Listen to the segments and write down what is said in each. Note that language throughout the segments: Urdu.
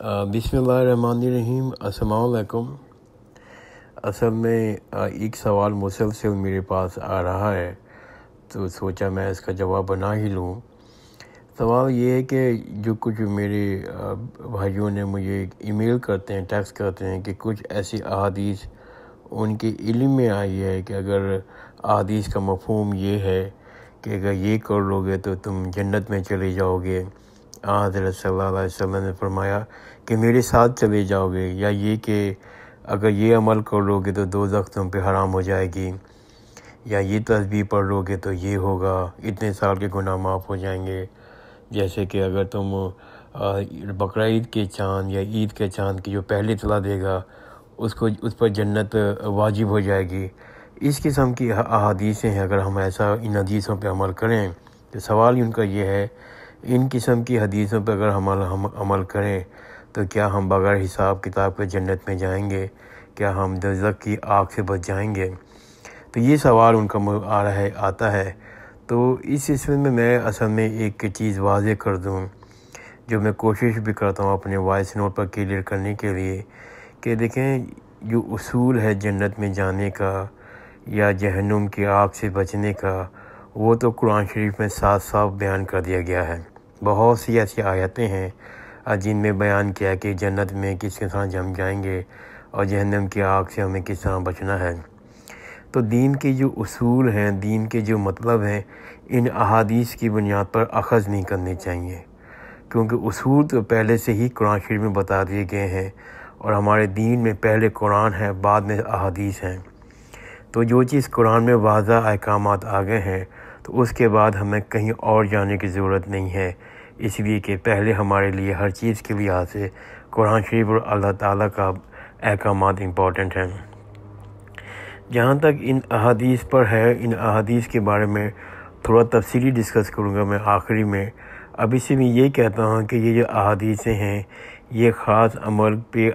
بسم اللہ الرحمن الرحیم السلام علیکم اصل میں ایک سوال مسلسل میرے پاس آ رہا ہے تو سوچا میں اس کا جواب بنا ہی لوں سوال یہ ہے کہ جو کچھ میرے بھائیوں نے مجھے ای میل کرتے ہیں ٹیکس کرتے ہیں کہ کچھ ایسی احادیث ان کے علم میں آئی ہے کہ اگر احادیث کا مفہوم یہ ہے کہ اگر یہ کر لو گے تو تم جنت میں چلے جاؤ گے حضرت صلی اللہ علیہ وسلم نے فرمایا کہ میرے ساتھ چلے جاؤ گے یا یہ کہ اگر یہ عمل کر لو گے تو دو زختوں پہ حرام ہو جائے گی یا یہ تصویر پڑھ لو گے تو یہ ہوگا اتنے سال کے گناہ معاف ہو جائیں گے جیسے کہ اگر تم بقرہ عید کے چاند یا عید کے چاند کی جو پہلے طلاح دے گا اس کو اس پر جنت واجب ہو جائے گی اس قسم کی احادیثیں ہیں اگر ہم ایسا ان حدیثوں پہ عمل کریں تو سوال ان کا یہ ہے ان قسم کی حدیثوں پر اگر عمل ہم عمل کریں تو کیا ہم بغیر حساب کتاب کے جنت میں جائیں گے کیا ہم درز کی آگ سے بچ جائیں گے تو یہ سوال ان کا آ رہا ہے آتا ہے تو اس اس میں میں اصل میں ایک چیز واضح کر دوں جو میں کوشش بھی کرتا ہوں اپنے وائس نوٹ پر کلیئر کرنے کے لیے کہ دیکھیں جو اصول ہے جنت میں جانے کا یا جہنم کی آگ سے بچنے کا وہ تو قرآن شریف میں ساتھ ساتھ بیان کر دیا گیا ہے بہت سی ایسی آیتیں ہیں جن میں بیان کیا کہ جنت میں کس کے ساتھ جم جائیں گے اور جہنم کی آگ سے ہمیں کس طرح بچنا ہے تو دین کے جو اصول ہیں دین کے جو مطلب ہیں ان احادیث کی بنیاد پر اخذ نہیں کرنے چاہیے کیونکہ اصول تو پہلے سے ہی قرآن شریف میں بتا دیے گئے ہیں اور ہمارے دین میں پہلے قرآن ہے بعد میں احادیث ہیں تو جو چیز قرآن میں واضح احکامات آ گئے ہیں تو اس کے بعد ہمیں کہیں اور جانے کی ضرورت نہیں ہے اس لیے کہ پہلے ہمارے لیے ہر چیز کے لحاظ سے قرآن شریف اور اللہ تعالیٰ کا احکامات امپورٹنٹ ہیں جہاں تک ان احادیث پر ہے ان احادیث کے بارے میں تھوڑا تفصیلی ڈسکس کروں گا میں آخری میں ابھی سے میں یہ کہتا ہوں کہ یہ جو احادیثیں ہیں یہ خاص عمل پہ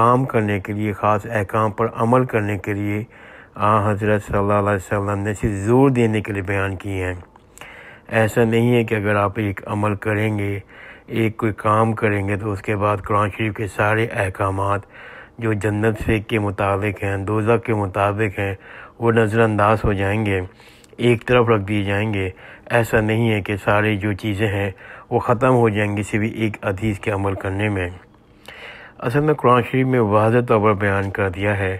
کام کرنے کے لیے خاص احکام پر عمل کرنے کے لیے آ حضرت صلی اللہ علیہ وسلم نے صرف زور دینے کے لیے بیان کیے ہیں ایسا نہیں ہے کہ اگر آپ ایک عمل کریں گے ایک کوئی کام کریں گے تو اس کے بعد قرآن شریف کے سارے احکامات جو جنت سے کے مطابق ہیں دوزہ کے مطابق ہیں وہ نظر انداز ہو جائیں گے ایک طرف رکھ دیے جائیں گے ایسا نہیں ہے کہ سارے جو چیزیں ہیں وہ ختم ہو جائیں گی صرف ایک عدیث کے عمل کرنے میں اصل میں قرآن شریف میں واضح طور پر بیان کر دیا ہے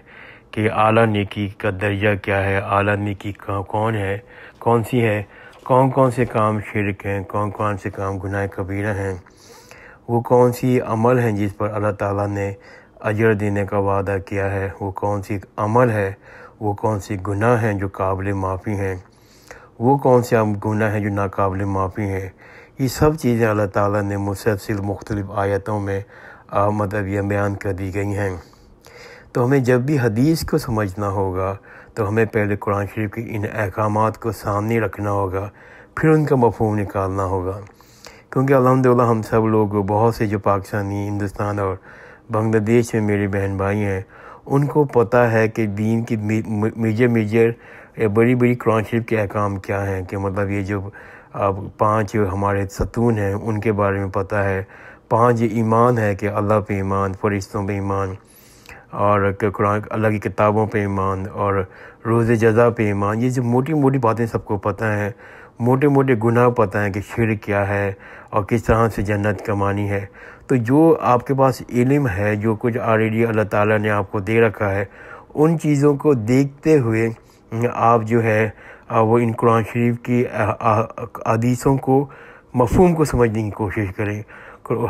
کہ اعلیٰ نیکی کا درجہ کیا ہے اعلیٰ نیکی کون ہے کون سی ہے کون کون سے کام شرک ہیں کون کون سے کام گناہ کبیرہ ہیں وہ کون سی عمل ہیں جس پر اللہ تعالیٰ نے اجر دینے کا وعدہ کیا ہے وہ کون سی عمل ہے وہ کون سی گناہ ہیں جو قابل معافی ہیں وہ کون سے گناہ ہیں جو ناقابل معافی ہیں یہ سب چیزیں اللہ تعالیٰ نے مسلسل مختلف آیتوں میں مطلب یہ بیان کر دی گئی ہیں تو ہمیں جب بھی حدیث کو سمجھنا ہوگا تو ہمیں پہلے قرآن شریف کے ان احکامات کو سامنے رکھنا ہوگا پھر ان کا مفہوم نکالنا ہوگا کیونکہ الحمد للہ ہم سب لوگ بہت سے جو پاکستانی ہندوستان اور بنگلہ دیش میں میرے بہن بھائی ہیں ان کو پتہ ہے کہ دین کی میجر میجر یا بڑی بڑی قرآن شریف کے احکام کیا ہیں کہ مطلب یہ جو اب پانچ ہمارے ستون ہیں ان کے بارے میں پتہ ہے پانچ ایمان ہے کہ اللہ پہ ایمان فرشتوں پہ ایمان اور قرآن اللہ کی کتابوں پہ ایمان اور روز جزا پہ ایمان یہ جو موٹی موٹی باتیں سب کو پتہ ہیں موٹے موٹے گناہ پتہ ہیں کہ شر کیا ہے اور کس طرح سے جنت کمانی ہے تو جو آپ کے پاس علم ہے جو کچھ آریڈی اللہ تعالیٰ نے آپ کو دے رکھا ہے ان چیزوں کو دیکھتے ہوئے آپ جو ہے وہ ان قرآن شریف کی حدیثوں کو مفہوم کو سمجھنے کی کوشش کریں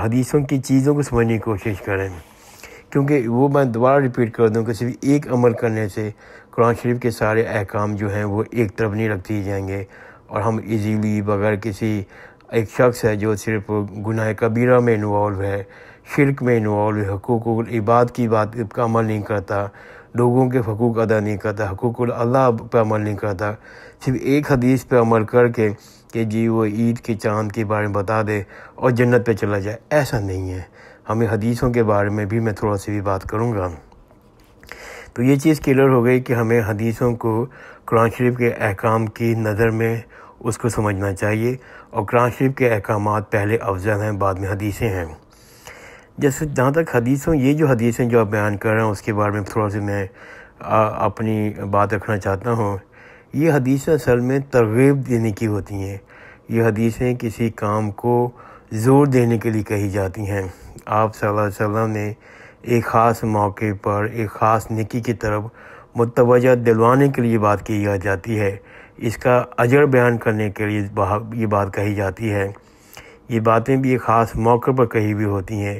حدیثوں کی چیزوں کو سمجھنے کی کوشش کریں کیونکہ وہ میں دوبارہ ریپیٹ کر دوں کہ صرف ایک عمل کرنے سے قرآن شریف کے سارے احکام جو ہیں وہ ایک طرف نہیں رکھ دیے جائیں گے اور ہم ایزیلی بغیر کسی ایک شخص ہے جو صرف گناہ کبیرہ میں انوالو ہے شرک میں انوالو ہے حقوق العباد کی بات کا عمل نہیں کرتا لوگوں کے حقوق ادا نہیں کرتا حقوق اللہ پہ عمل نہیں کرتا صرف ایک حدیث پہ عمل کر کے کہ جی وہ عید کے چاند کے بارے میں بتا دے اور جنت پہ چلا جائے ایسا نہیں ہے ہمیں حدیثوں کے بارے میں بھی میں تھوڑا سی بھی بات کروں گا تو یہ چیز کلیئر ہو گئی کہ ہمیں حدیثوں کو قرآن شریف کے احکام کی نظر میں اس کو سمجھنا چاہیے اور قرآن شریف کے احکامات پہلے افضل ہیں بعد میں حدیثیں ہیں جیسے جہاں تک حدیثوں یہ جو حدیثیں جو آپ بیان کر رہے ہیں اس کے بارے میں تھوڑا سا میں اپنی بات رکھنا چاہتا ہوں یہ حدیثیں اصل میں ترغیب دینے کی ہوتی ہیں یہ حدیثیں کسی کام کو زور دینے کے لیے کہی جاتی ہیں آپ صلی اللہ علیہ وسلم نے ایک خاص موقع پر ایک خاص نکی کی طرف متوجہ دلوانے کے لیے بات کی جاتی ہے اس کا اجر بیان کرنے کے لیے یہ بات کہی جاتی ہے یہ باتیں بھی ایک خاص موقع پر کہی ہوئی ہوتی ہیں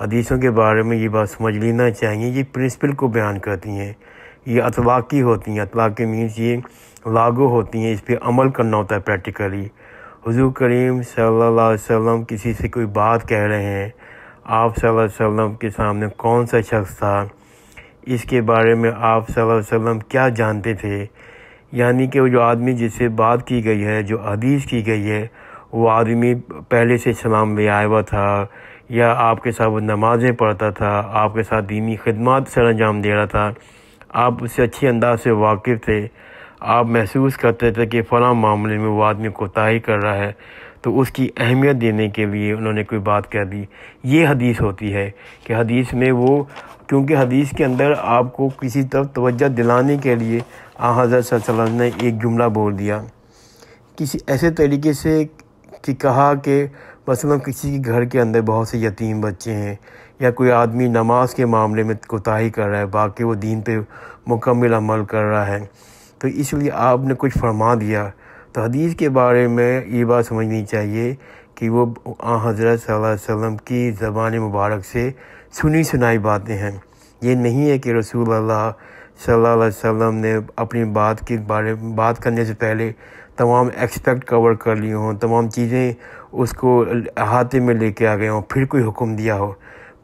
حدیثوں کے بارے میں یہ بات سمجھ لینا چاہیے یہ پرنسپل کو بیان کرتی ہیں یہ اطلاقی ہوتی ہیں اطلاقی مینس یہ لاگو ہوتی ہیں اس پہ عمل کرنا ہوتا ہے پریکٹیکلی حضور کریم صلی اللہ علیہ وسلم کسی سے کوئی بات کہہ رہے ہیں آپ صلی اللہ علیہ وسلم کے سامنے کون سا شخص تھا اس کے بارے میں آپ صلی اللہ علیہ وسلم کیا جانتے تھے یعنی کہ وہ جو آدمی جس سے بات کی گئی ہے جو حدیث کی گئی ہے وہ آدمی پہلے سے اسلام میں آیا ہوا تھا یا آپ کے ساتھ وہ نمازیں پڑھتا تھا آپ کے ساتھ دینی خدمات سر انجام دے رہا تھا آپ اس سے اچھی انداز سے واقف تھے آپ محسوس کرتے تھے کہ فلاں معاملے میں وہ آدمی کوتاہی کر رہا ہے تو اس کی اہمیت دینے کے لیے انہوں نے کوئی بات کہہ دی یہ حدیث ہوتی ہے کہ حدیث میں وہ کیونکہ حدیث کے اندر آپ کو کسی طرف توجہ دلانے کے لیے آ حضرت صلی اللہ علیہ وسلم نے ایک جملہ بول دیا کسی ایسے طریقے سے کہ کہا کہ مثلاً کسی کے گھر کے اندر بہت سے یتیم بچے ہیں یا کوئی آدمی نماز کے معاملے میں کوتاہی کر رہا ہے باقی وہ دین پہ مکمل عمل کر رہا ہے تو اس لیے آپ نے کچھ فرما دیا تو حدیث کے بارے میں یہ بات سمجھنی چاہیے کہ وہ حضرت صلی اللہ علیہ وسلم کی زبان مبارک سے سنی سنائی باتیں ہیں یہ نہیں ہے کہ رسول اللہ صلی اللہ علیہ وسلم نے اپنی بات کے بارے میں بات کرنے سے پہلے تمام ایکسپیکٹ کور کر لی ہوں تمام چیزیں اس کو احاطے میں لے کے آ گئے ہوں پھر کوئی حکم دیا ہو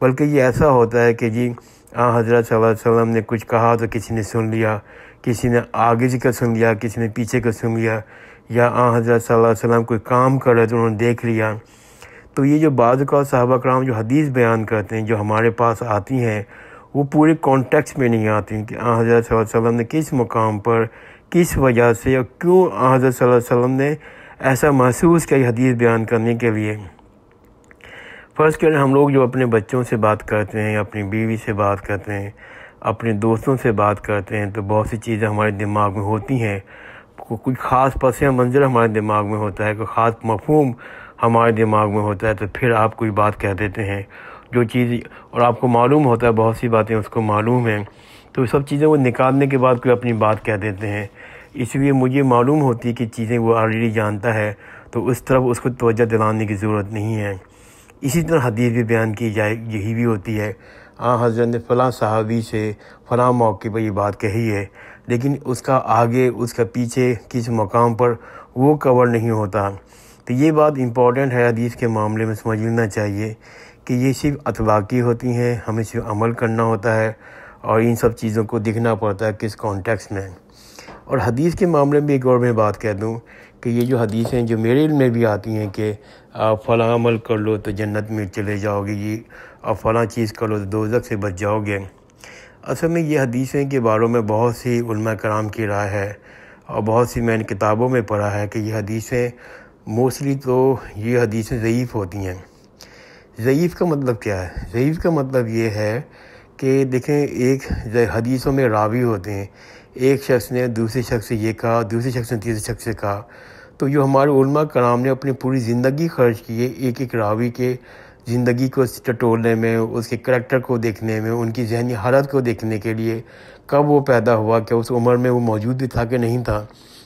بلکہ یہ ایسا ہوتا ہے کہ جی آ حضرت صلی اللہ علیہ وسلم نے کچھ کہا تو کسی نے سن لیا کسی نے جی کا سن لیا کسی نے پیچھے کا سن لیا یا آ حضرت صلی اللہ علیہ وسلم کوئی کام کر رہے تو انہوں نے دیکھ لیا تو یہ جو بعض اوقات صحابہ کرام جو حدیث بیان کرتے ہیں جو ہمارے پاس آتی ہیں وہ پورے کانٹیکس میں نہیں آتی کہ آ حضرت صلی اللہ علیہ وسلم نے کس مقام پر کس وجہ سے اور کیوں آ حضرت صلی اللہ علیہ وسلم نے ایسا محسوس کیا یہ حدیث بیان کرنے کے لیے فرض کے ہم لوگ جو اپنے بچوں سے بات کرتے ہیں اپنی بیوی سے بات کرتے ہیں اپنے دوستوں سے بات کرتے ہیں تو بہت سی چیزیں ہمارے دماغ میں ہوتی ہیں کوئی خاص پس منظر ہمارے دماغ میں ہوتا ہے کوئی خاص مفہوم ہمارے دماغ میں ہوتا ہے تو پھر آپ کوئی بات کہہ دیتے ہیں جو چیز اور آپ کو معلوم ہوتا ہے بہت سی باتیں اس کو معلوم ہیں تو سب چیزیں وہ نکالنے کے بعد کوئی اپنی بات کہہ دیتے ہیں اس لیے مجھے معلوم ہوتی ہے کہ چیزیں وہ آلریڈی جانتا ہے تو اس طرف اس کو توجہ دلانے کی ضرورت نہیں ہے اسی طرح حدیث بھی بیان کی جائے یہی بھی ہوتی ہے ہاں حضرت نے فلاں صحابی سے فلاں موقع پر یہ بات کہی ہے لیکن اس کا آگے اس کا پیچھے کس مقام پر وہ کور نہیں ہوتا تو یہ بات امپورٹنٹ ہے حدیث کے معاملے میں سمجھ لینا چاہیے کہ یہ صرف اطباقی ہوتی ہیں ہمیں صرف عمل کرنا ہوتا ہے اور ان سب چیزوں کو دیکھنا پڑتا ہے کس کانٹیکس میں اور حدیث کے معاملے میں ایک اور میں بات کہہ دوں کہ یہ جو حدیثیں جو میرے علم میں بھی آتی ہیں کہ آپ فلاں عمل کر لو تو جنت میں چلے جاؤ گے یہ جی، آپ فلاں چیز کر لو تو دو سے بچ جاؤ گے اصل میں یہ حدیثیں کے باروں میں بہت سی علماء کرام کی رائے ہے اور بہت سی میں نے کتابوں میں پڑھا ہے کہ یہ حدیثیں موسٹلی تو یہ حدیثیں ضعیف ہوتی ہیں ضعیف کا مطلب کیا ہے ضعیف کا مطلب یہ ہے کہ دیکھیں ایک حدیثوں میں راوی ہوتے ہیں ایک شخص نے دوسرے شخص سے یہ کہا دوسرے شخص نے تیسرے شخص سے کہا تو جو ہمارے علماء کرام نے اپنی پوری زندگی خرچ کیے ایک ایک راوی کے زندگی کو ٹٹولنے میں اس کے کریکٹر کو دیکھنے میں ان کی ذہنی حالت کو دیکھنے کے لیے کب وہ پیدا ہوا کہ اس عمر میں وہ موجود بھی تھا کہ نہیں تھا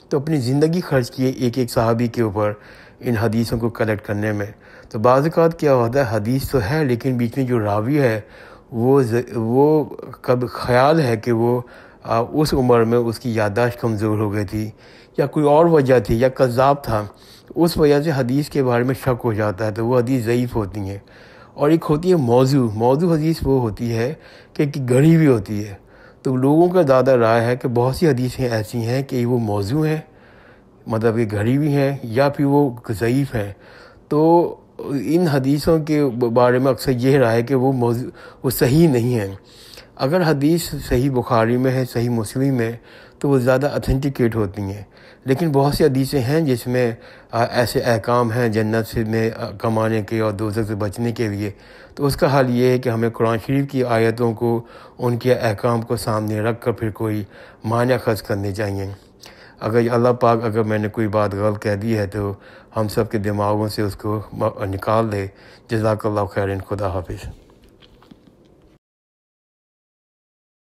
تو اپنی زندگی خرچ کیے ایک ایک صحابی کے اوپر ان حدیثوں کو کلیکٹ کرنے میں تو بعض اوقات کیا ہوتا ہے حدیث تو ہے لیکن بیچ میں جو راوی ہے وہ وہ کب خیال ہے کہ وہ اس عمر میں اس کی یادداشت کمزور ہو گئی تھی یا کوئی اور وجہ تھی یا قذاب تھا اس وجہ سے حدیث کے بارے میں شک ہو جاتا ہے تو وہ حدیث ضعیف ہوتی ہیں اور ایک ہوتی ہے موضوع موضوع حدیث وہ ہوتی ہے کہ بھی ہوتی ہے تو لوگوں کا زیادہ رائے ہے کہ بہت سی حدیثیں ایسی ہیں کہ وہ موضوع ہیں مطلب کہ گھڑی بھی ہیں یا پھر وہ ضعیف ہیں تو ان حدیثوں کے بارے میں اکثر یہ رائے ہے کہ وہ موضوع وہ صحیح نہیں ہیں اگر حدیث صحیح بخاری میں ہے صحیح مسلم میں تو وہ زیادہ اتھینٹیکیٹ ہوتی ہیں لیکن بہت سی حدیثیں ہیں جس میں ایسے احکام ہیں جنت سے میں کمانے کے اور دوزخ سے بچنے کے لیے تو اس کا حل یہ ہے کہ ہمیں قرآن شریف کی آیتوں کو ان کے احکام کو سامنے رکھ کر پھر کوئی معنی خرچ کرنے چاہیے اگر اللہ پاک اگر میں نے کوئی بات غلط کہہ دی ہے تو ہم سب کے دماغوں سے اس کو نکال دے جزاک اللہ خیرن خدا حافظ